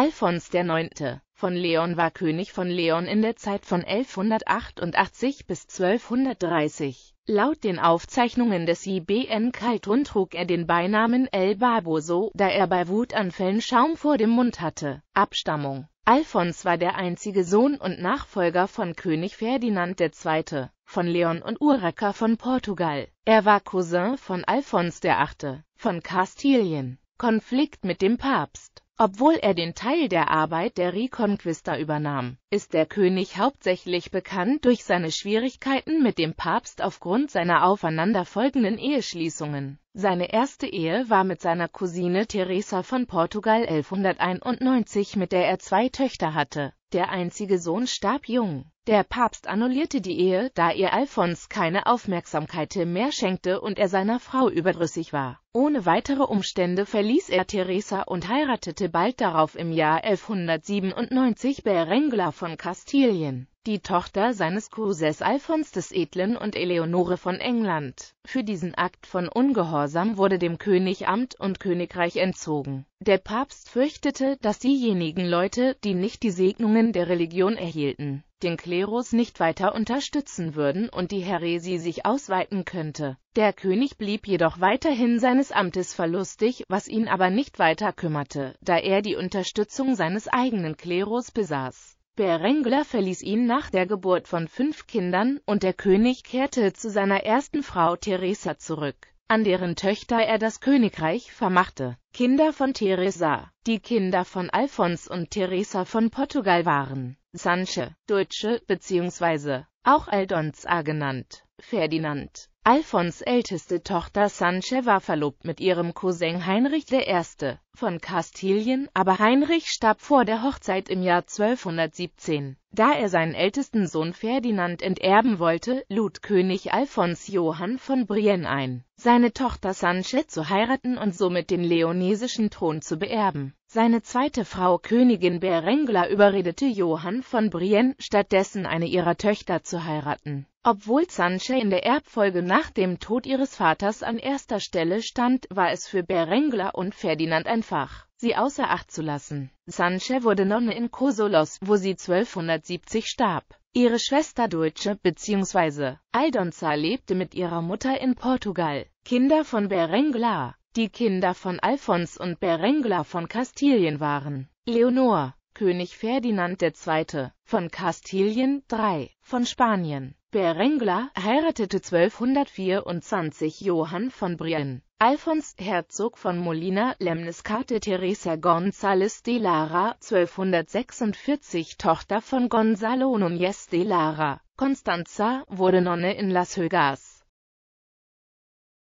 Alfons IX. von Leon war König von Leon in der Zeit von 1188 bis 1230. Laut den Aufzeichnungen des IBN Kaltun trug er den Beinamen El Barboso, da er bei Wutanfällen Schaum vor dem Mund hatte. Abstammung Alfons war der einzige Sohn und Nachfolger von König Ferdinand II. von Leon und Urraca von Portugal. Er war Cousin von Alfons VIII. von Kastilien. Konflikt mit dem Papst obwohl er den Teil der Arbeit der Reconquista übernahm, ist der König hauptsächlich bekannt durch seine Schwierigkeiten mit dem Papst aufgrund seiner aufeinanderfolgenden Eheschließungen. Seine erste Ehe war mit seiner Cousine Teresa von Portugal 1191, mit der er zwei Töchter hatte. Der einzige Sohn starb jung. Der Papst annullierte die Ehe, da ihr Alfons keine Aufmerksamkeit mehr schenkte und er seiner Frau überdrüssig war. Ohne weitere Umstände verließ er Theresa und heiratete bald darauf im Jahr 1197 Berenguela von Kastilien, die Tochter seines Cousins Alfons des Edlen und Eleonore von England. Für diesen Akt von Ungehorsam wurde dem König Amt und Königreich entzogen. Der Papst fürchtete, dass diejenigen Leute, die nicht die Segnungen der Religion erhielten, den Klerus nicht weiter unterstützen würden und die Häresie sich ausweiten könnte. Der König blieb jedoch weiterhin seines Amtes verlustig, was ihn aber nicht weiter kümmerte, da er die Unterstützung seines eigenen Klerus besaß. Berenguer verließ ihn nach der Geburt von fünf Kindern, und der König kehrte zu seiner ersten Frau Teresa zurück, an deren Töchter er das Königreich vermachte. Kinder von Teresa Die Kinder von Alphons und Teresa von Portugal waren Sanche, Deutsche, bzw. auch Aldonza genannt, Ferdinand. Alfons älteste Tochter Sanche war verlobt mit ihrem Cousin Heinrich I von Kastilien, aber Heinrich starb vor der Hochzeit im Jahr 1217. Da er seinen ältesten Sohn Ferdinand enterben wollte, lud König Alfons Johann von Brienne ein, seine Tochter Sanchez zu heiraten und somit den leonesischen Thron zu beerben. Seine zweite Frau Königin Berengla überredete Johann von Brienne, stattdessen eine ihrer Töchter zu heiraten. Obwohl Sanchez in der Erbfolge nach dem Tod ihres Vaters an erster Stelle stand, war es für Berengla und Ferdinand ein einfach, sie außer Acht zu lassen. Sanche wurde Nonne in Kosolos, wo sie 1270 starb. Ihre Schwester Deutsche bzw. Aldonza lebte mit ihrer Mutter in Portugal. Kinder von Berengla. Die Kinder von Alfons und Berengla von Kastilien waren Leonor, König Ferdinand II. von Kastilien, III. von Spanien. Berengla heiratete 1224 Johann von Brienne, Alfons Herzog von Molina Lemniskate Teresa González de Lara 1246 Tochter von Gonzalo Núñez de Lara, Constanza, wurde Nonne in Las Hogas